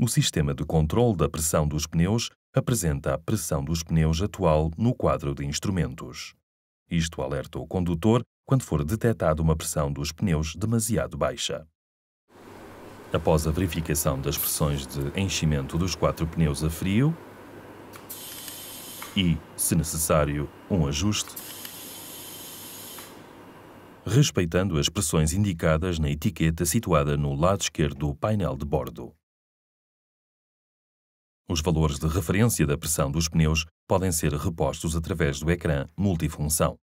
o sistema de controle da pressão dos pneus apresenta a pressão dos pneus atual no quadro de instrumentos. Isto alerta o condutor quando for detectada uma pressão dos pneus demasiado baixa. Após a verificação das pressões de enchimento dos quatro pneus a frio e, se necessário, um ajuste, respeitando as pressões indicadas na etiqueta situada no lado esquerdo do painel de bordo. Os valores de referência da pressão dos pneus podem ser repostos através do ecrã multifunção.